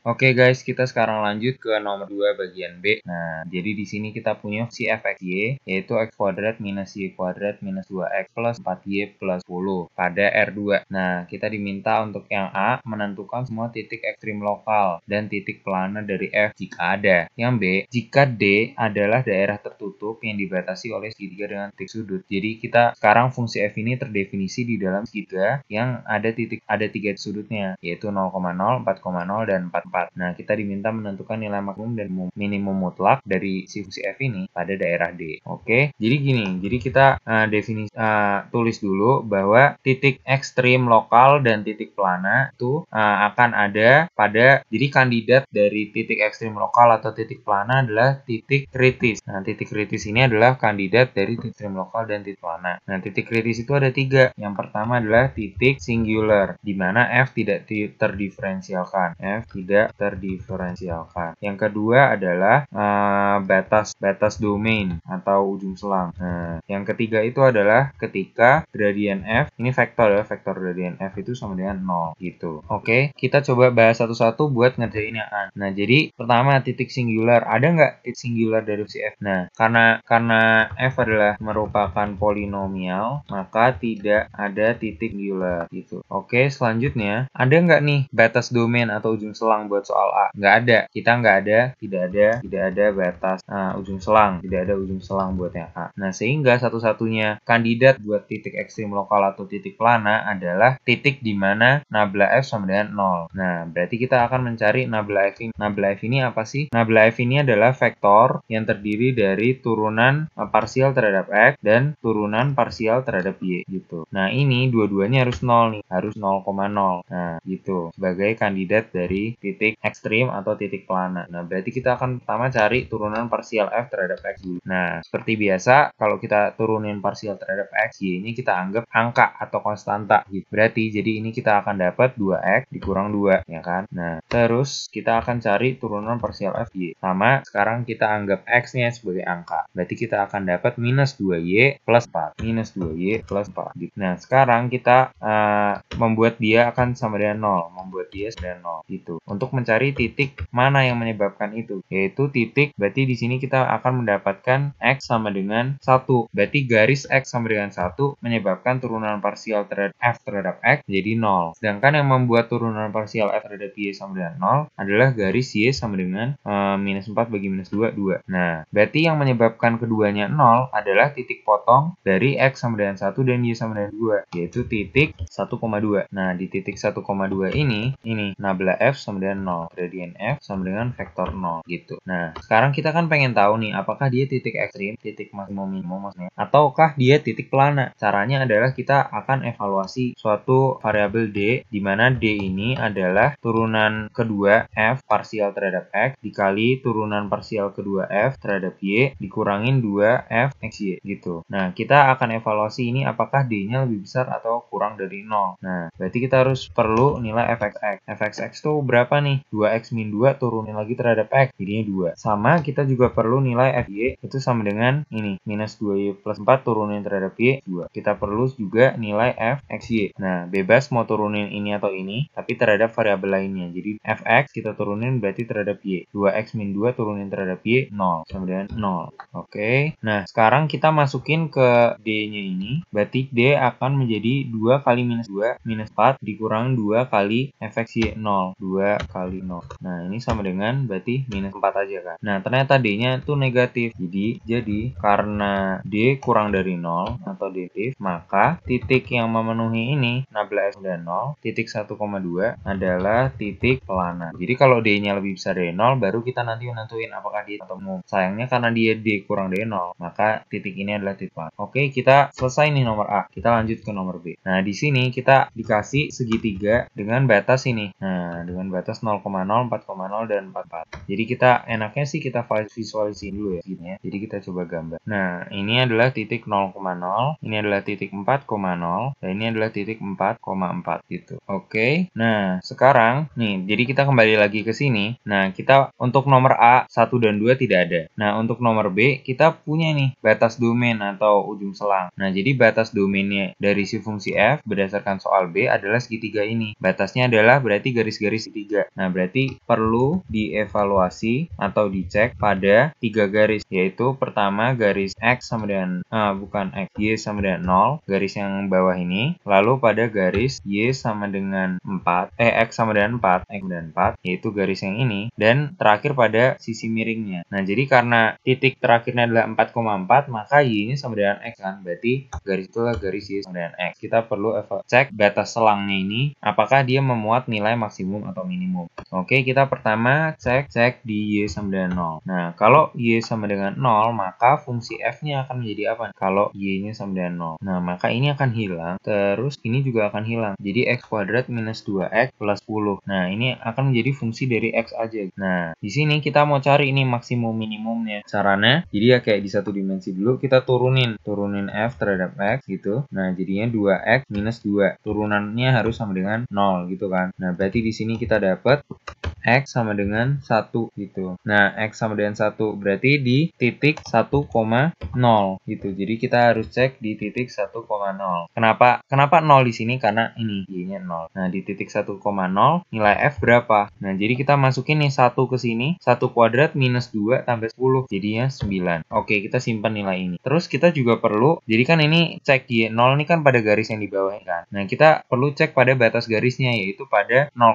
Oke okay guys, kita sekarang lanjut ke nomor 2 bagian B. Nah, jadi di sini kita punya si fxy, yaitu x kuadrat minus y kuadrat minus 2x plus 4y plus 10 pada R2. Nah, kita diminta untuk yang A menentukan semua titik ekstrim lokal dan titik planer dari F jika ada. Yang B, jika D adalah daerah tertutup yang dibatasi oleh segitiga dengan titik sudut. Jadi kita sekarang fungsi F ini terdefinisi di dalam segitiga yang ada titik ada tiga sudutnya, yaitu 0,0, 4,0, dan 4 4. Nah, kita diminta menentukan nilai maksimum dan minimum mutlak dari si fungsi f ini pada daerah D. Oke, jadi gini, jadi kita uh, eh, definisi uh, eh, tulis dulu bahwa titik ekstrim lokal dan titik plana itu uh, akan ada pada jadi kandidat dari titik ekstrim lokal atau titik plana adalah titik kritis. Nah, titik kritis ini adalah kandidat dari titik ekstrim lokal dan titik plana. Nah, titik kritis itu ada tiga. Yang pertama adalah titik singular, di mana f tidak terdiferensialkan. F tidak tidak terdiferensialkan. Yang kedua adalah uh, batas batas domain atau ujung selang. Nah, yang ketiga itu adalah ketika gradien f ini vektor ya, vektor gradien f itu sama dengan 0 gitu. Oke, kita coba bahas satu-satu buat ngerjain yang an. Nah, jadi pertama titik singular, ada nggak titik singular dari si f? Nah, karena karena f adalah merupakan polinomial, maka tidak ada titik singular gitu. Oke, selanjutnya ada nggak nih batas domain atau ujung selang buat soal A. Nggak ada. Kita nggak ada, tidak ada, tidak ada batas uh, ujung selang. Tidak ada ujung selang buat yang A. Nah, sehingga satu-satunya kandidat buat titik ekstrim lokal atau titik plana adalah titik di mana nabla F sama dengan 0. Nah, berarti kita akan mencari nabla F ini. Nabla F ini apa sih? Nabla F ini adalah vektor yang terdiri dari turunan eh, parsial terhadap X dan turunan parsial terhadap Y gitu. Nah, ini dua-duanya harus 0 nih, harus 0,0. Nah, gitu sebagai kandidat dari titik titik ekstrim atau titik plana. Nah, berarti kita akan pertama cari turunan parsial f terhadap x Nah, seperti biasa, kalau kita turunin parsial terhadap x, y ini kita anggap angka atau konstanta. Gitu. Berarti, jadi ini kita akan dapat 2x dikurang 2, ya kan? Nah, terus kita akan cari turunan parsial f, y. Sama, sekarang kita anggap x-nya sebagai angka. Berarti kita akan dapat minus 2y plus 4. Minus 2y plus 4. Gitu. Nah, sekarang kita uh, membuat dia akan sama dengan 0. Membuat dia sama dengan 0. Gitu. Untuk untuk mencari titik mana yang menyebabkan itu, yaitu titik berarti di sini kita akan mendapatkan X sama dengan 1. Berarti garis X sama dengan 1 menyebabkan turunan parsial terhadap F terhadap X jadi 0. Sedangkan yang membuat turunan parsial F terhadap Y sama dengan 0 adalah garis Y sama dengan e, minus 4 bagi minus 2, 2. Nah, berarti yang menyebabkan keduanya 0 adalah titik potong dari X sama dengan 1 dan Y sama dengan 2, yaitu titik 1,2. Nah, di titik 1,2 ini, ini nabla F sama dengan dengan 0. Gradient F sama dengan vektor 0 gitu. Nah, sekarang kita kan pengen tahu nih apakah dia titik ekstrim, titik maksimum minimum maksudnya, ataukah dia titik pelana. Caranya adalah kita akan evaluasi suatu variabel D di mana D ini adalah turunan kedua F parsial terhadap X dikali turunan parsial kedua F terhadap Y dikurangin 2 F XY gitu. Nah, kita akan evaluasi ini apakah D-nya lebih besar atau kurang dari 0. Nah, berarti kita harus perlu nilai fxx. fxx itu berapa nih? nih. 2x min 2 turunin lagi terhadap x. Jadinya 2. Sama kita juga perlu nilai fy itu sama dengan ini. Minus 2y plus 4 turunin terhadap y 2. Kita perlu juga nilai f Nah, bebas mau turunin ini atau ini. Tapi terhadap variabel lainnya. Jadi fx kita turunin berarti terhadap y. 2x min 2 turunin terhadap y 0. Sama dengan 0. Oke. Okay. Nah, sekarang kita masukin ke d-nya ini. Berarti d akan menjadi 2 kali minus 2 minus 4 dikurang 2 kali fxy 0. 2 kali 0. Nah, ini sama dengan berarti minus 4 aja kan. Nah, ternyata D-nya itu negatif. Jadi, jadi karena D kurang dari 0 atau negatif, maka titik yang memenuhi ini 16 dan 0, titik 1,2 adalah titik pelana. Jadi, kalau D-nya lebih besar dari 0, baru kita nanti menentuin apakah dia atau Sayangnya karena dia D kurang dari 0, maka titik ini adalah titik pelana. Oke, kita selesai nih nomor A. Kita lanjut ke nomor B. Nah, di sini kita dikasih segitiga dengan batas ini. Nah, dengan batas 0,0, 4,0, dan 44. Jadi kita enaknya sih kita visualisin dulu ya. Gini ya. Jadi kita coba gambar. Nah, ini adalah titik 0,0, ini adalah titik 4,0, dan ini adalah titik 4,4 gitu. Oke. Okay. Nah, sekarang nih, jadi kita kembali lagi ke sini. Nah, kita untuk nomor A 1 dan 2 tidak ada. Nah, untuk nomor B kita punya nih batas domain atau ujung selang. Nah, jadi batas domainnya dari si fungsi f berdasarkan soal B adalah segitiga ini. Batasnya adalah berarti garis-garis segitiga. Nah, berarti perlu dievaluasi atau dicek pada tiga garis, yaitu pertama garis X sama dengan, uh, bukan X, Y sama dengan 0, garis yang bawah ini, lalu pada garis Y sama dengan 4, eh X sama dengan 4, X sama dengan 4, yaitu garis yang ini, dan terakhir pada sisi miringnya. Nah, jadi karena titik terakhirnya adalah 4,4, maka y ini sama dengan X kan, berarti garis itulah garis Y sama dengan X. Kita perlu cek batas selangnya ini, apakah dia memuat nilai maksimum atau minimum umum. Oke, kita pertama cek cek di Y sama dengan 0. Nah, kalau Y sama dengan 0, maka fungsi F-nya akan menjadi apa? Kalau Y-nya sama dengan 0. Nah, maka ini akan hilang, terus ini juga akan hilang. Jadi X kuadrat minus 2X plus 10. Nah, ini akan menjadi fungsi dari X aja. Nah, di sini kita mau cari ini maksimum minimumnya. Caranya, jadi ya kayak di satu dimensi dulu kita turunin. Turunin F terhadap X gitu. Nah, jadinya 2X minus 2. Turunannya harus sama dengan 0 gitu kan. Nah, berarti di sini kita dapat dapat X sama dengan 1 gitu. Nah, X sama dengan 1 berarti di titik 1,0 gitu. Jadi kita harus cek di titik 1,0. Kenapa? Kenapa 0 di sini? Karena ini Y-nya 0. Nah, di titik 1,0 nilai F berapa? Nah, jadi kita masukin nih 1 ke sini. 1 kuadrat minus 2 tambah 10. Jadinya 9. Oke, kita simpan nilai ini. Terus kita juga perlu, jadi kan ini cek Y0 ini kan pada garis yang di bawah kan. Nah, kita perlu cek pada batas garisnya yaitu pada 0,0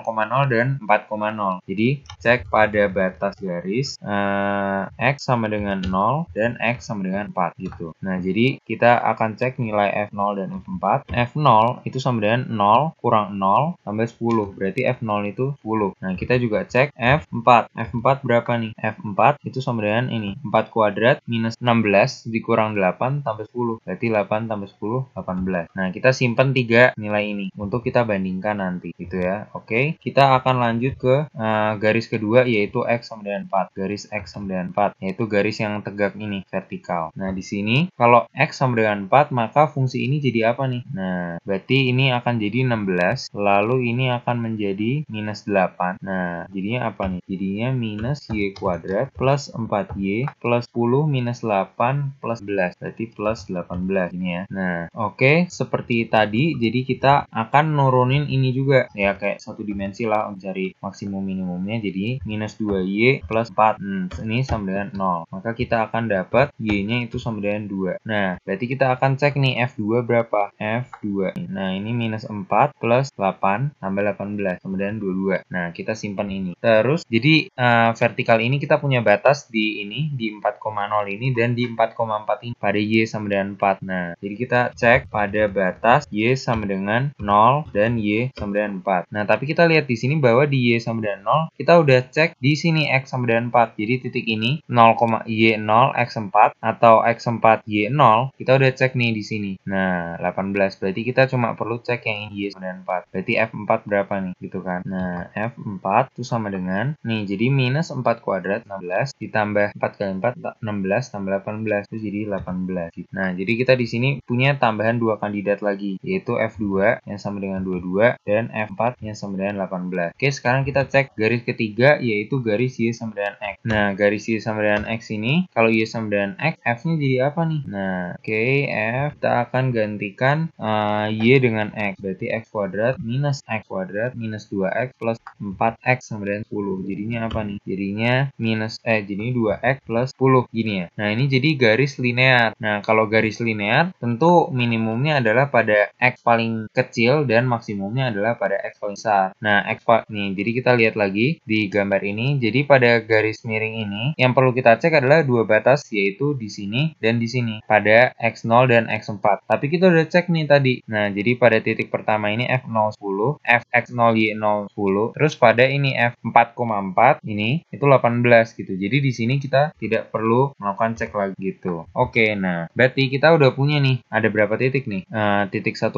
dan 4,0. Jadi cek pada batas garis uh, X sama dengan 0 dan X sama dengan 4 gitu. Nah jadi kita akan cek nilai F0 dan F4. F0 itu sama dengan 0 kurang 0 tambah 10. Berarti F0 itu 10. Nah kita juga cek F4. F4 berapa nih? F4 itu sama dengan ini. 4 kuadrat minus 16 dikurang 8 tambah 10. Berarti 8 tambah 10, 18. Nah kita simpan 3 nilai ini untuk kita bandingkan nanti gitu ya. Oke, kita akan lanjut lanjut ke uh, garis kedua yaitu X sama dengan 4. Garis X sama dengan 4 yaitu garis yang tegak ini vertikal. Nah, di sini kalau X sama dengan 4 maka fungsi ini jadi apa nih? Nah, berarti ini akan jadi 16 lalu ini akan menjadi minus 8. Nah, jadinya apa nih? Jadinya minus Y kuadrat plus 4Y plus 10 minus 8 plus 11. Berarti plus 18 ini ya. Nah, oke okay, seperti tadi jadi kita akan nurunin ini juga ya kayak satu dimensi lah mencari maksimum minimumnya jadi minus 2y plus 4 hmm, ini sama dengan 0 maka kita akan dapat y nya itu sama dengan 2 nah berarti kita akan cek nih f2 berapa f2 nah ini minus 4 plus 8 tambah 18 sama dengan 22 nah kita simpan ini terus jadi uh, vertikal ini kita punya batas di ini di 4,0 ini dan di 4,4 ini pada y sama dengan 4 nah jadi kita cek pada batas y sama dengan 0 dan y sama dengan 4 nah tapi kita lihat di sini bahwa di di Y sama dengan 0, kita udah cek di sini X sama dengan 4. Jadi titik ini 0, Y0 X4 atau X4 Y0, kita udah cek nih di sini. Nah, 18. Berarti kita cuma perlu cek yang ini Y sama dengan 4. Berarti F4 berapa nih? Gitu kan. Nah, F4 itu sama dengan, nih jadi minus 4 kuadrat 16 ditambah 4 kali 4, 16 tambah 18. Itu jadi 18. Nah, jadi kita di sini punya tambahan dua kandidat lagi, yaitu F2 yang sama dengan 22 dan F4 yang sama dengan 18. Oke, sekarang kita cek garis ketiga yaitu garis Y sama dengan X. Nah, garis Y sama dengan X ini, kalau Y sama dengan X, F-nya jadi apa nih? Nah, oke, okay, F kita akan gantikan uh, Y dengan X. Berarti X kuadrat minus X kuadrat minus 2X plus 4X sama dengan 10. Jadinya apa nih? Jadinya minus, eh, jadi 2X plus 10. Gini ya. Nah, ini jadi garis linear. Nah, kalau garis linear, tentu minimumnya adalah pada X paling kecil dan maksimumnya adalah pada X paling besar. Nah, X nih jadi kita lihat lagi di gambar ini. Jadi pada garis miring ini yang perlu kita cek adalah dua batas yaitu di sini dan di sini pada X0 dan X4. Tapi kita udah cek nih tadi. Nah, jadi pada titik pertama ini F0 10, FX0 Y0 10, terus pada ini F4,4 ini itu 18 gitu. Jadi di sini kita tidak perlu melakukan cek lagi gitu. Oke, nah berarti kita udah punya nih ada berapa titik nih? Uh, titik 1,2,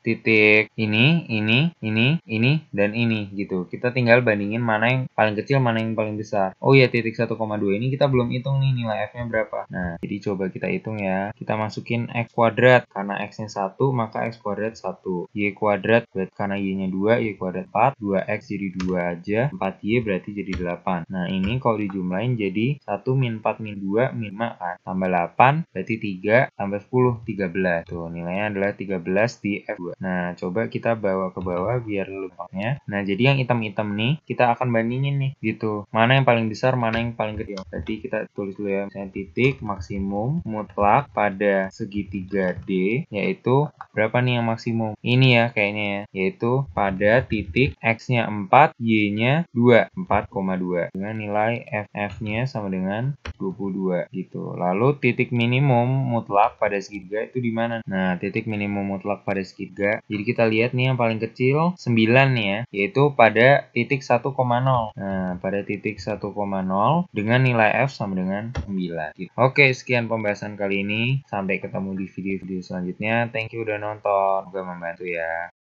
titik ini, ini, ini, ini dan ini gitu gitu. Kita tinggal bandingin mana yang paling kecil, mana yang paling besar. Oh ya titik 1,2 ini kita belum hitung nih nilai f-nya berapa. Nah, jadi coba kita hitung ya. Kita masukin x kuadrat karena x-nya 1, maka x kuadrat 1. Y kuadrat karena y-nya 2, y kuadrat 4, 2x jadi 2 aja, 4y berarti jadi 8. Nah, ini kalau dijumlahin jadi 1 min 4 min 2 min 5 kan. Tambah 8 berarti 3 tambah 10 13. Tuh, nilainya adalah 13 di F2. Nah, coba kita bawa ke bawah biar lupanya. Nah, jadi yang hitam-hitam nih kita akan bandingin nih gitu mana yang paling besar mana yang paling kecil jadi kita tulis dulu ya misalnya titik maksimum mutlak pada segitiga D yaitu berapa nih yang maksimum ini ya kayaknya ya yaitu pada titik X nya 4 Y nya 2 4,2 dengan nilai FF nya sama dengan 22 gitu lalu titik minimum mutlak pada segitiga itu di mana nah titik minimum mutlak pada segitiga jadi kita lihat nih yang paling kecil 9 nih ya yaitu pada pada titik 1,0. Nah, pada titik 1,0 dengan nilai F sama dengan 9. Gitu. Oke, sekian pembahasan kali ini. Sampai ketemu di video-video selanjutnya. Thank you udah nonton. Semoga membantu ya.